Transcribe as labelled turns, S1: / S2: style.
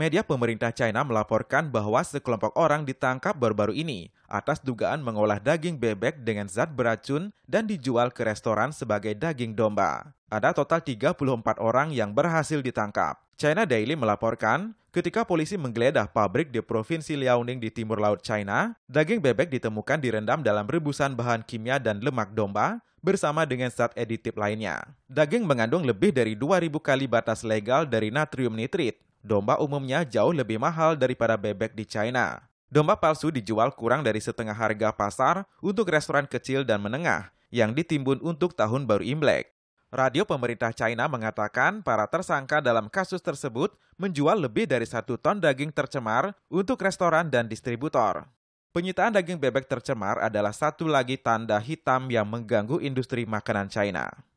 S1: media pemerintah China melaporkan bahwa sekelompok orang ditangkap baru-baru ini atas dugaan mengolah daging bebek dengan zat beracun dan dijual ke restoran sebagai daging domba. Ada total 34 orang yang berhasil ditangkap. China Daily melaporkan, ketika polisi menggeledah pabrik di Provinsi Liaoning di timur laut China, daging bebek ditemukan direndam dalam rebusan bahan kimia dan lemak domba bersama dengan zat editif lainnya. Daging mengandung lebih dari 2000 kali batas legal dari natrium nitrit domba umumnya jauh lebih mahal daripada bebek di China. Domba palsu dijual kurang dari setengah harga pasar untuk restoran kecil dan menengah yang ditimbun untuk tahun baru Imlek. Radio pemerintah China mengatakan para tersangka dalam kasus tersebut menjual lebih dari satu ton daging tercemar untuk restoran dan distributor. Penyitaan daging bebek tercemar adalah satu lagi tanda hitam yang mengganggu industri makanan China.